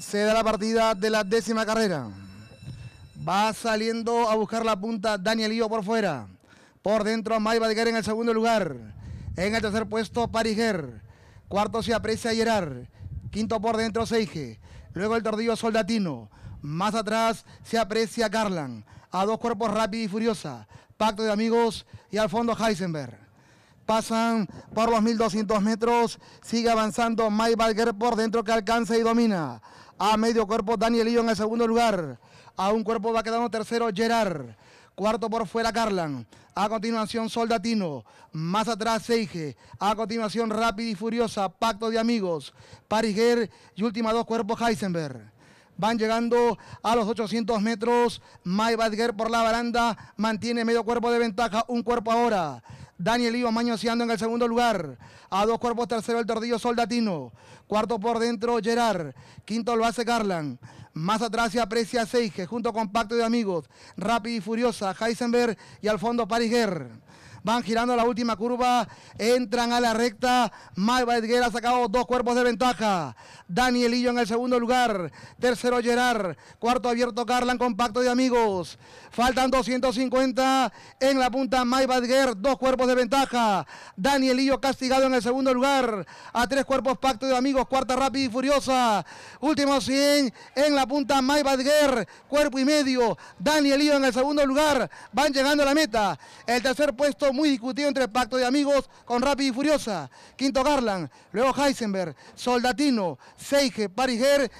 se da la partida de la décima carrera. Va saliendo a buscar la punta Daniel Lío por fuera. Por dentro May en el segundo lugar. En el tercer puesto Pariger. Cuarto se aprecia Gerard. Quinto por dentro Seige. Luego el tordillo Soldatino. Más atrás se aprecia Carlan. A dos cuerpos rápido y furiosa. Pacto de amigos y al fondo Heisenberg. Pasan por los 1200 metros. Sigue avanzando May por dentro que alcanza y domina. A medio cuerpo Danielillo en el segundo lugar. A un cuerpo va quedando tercero Gerard. Cuarto por fuera Carlan. A continuación Soldatino. Más atrás Seige. A continuación Rápida y Furiosa. Pacto de Amigos. Pariger y última dos cuerpos Heisenberg. Van llegando a los 800 metros. May Badger por la baranda. Mantiene medio cuerpo de ventaja. Un cuerpo ahora. Daniel Iba mañoseando en el segundo lugar. A dos cuerpos tercero el tordillo Soldatino. Cuarto por dentro Gerard. Quinto lo hace Garland. Más atrás se aprecia Seige junto con Pacto de Amigos. Rápido y Furiosa, Heisenberg y al fondo Pariger van girando la última curva, entran a la recta, Maiva ha sacado dos cuerpos de ventaja, Danielillo en el segundo lugar, tercero Gerard, cuarto abierto Carlan, con pacto de amigos, faltan 250 en la punta Maybadguer. dos cuerpos de ventaja, Danielillo castigado en el segundo lugar, a tres cuerpos pacto de amigos, cuarta rápida y furiosa, último 100 en la punta Maybadguer. cuerpo y medio, Danielillo en el segundo lugar, van llegando a la meta, el tercer puesto muy discutido entre pacto de amigos con Rápido y Furiosa. Quinto Garland, luego Heisenberg, Soldatino, Seige, Pariger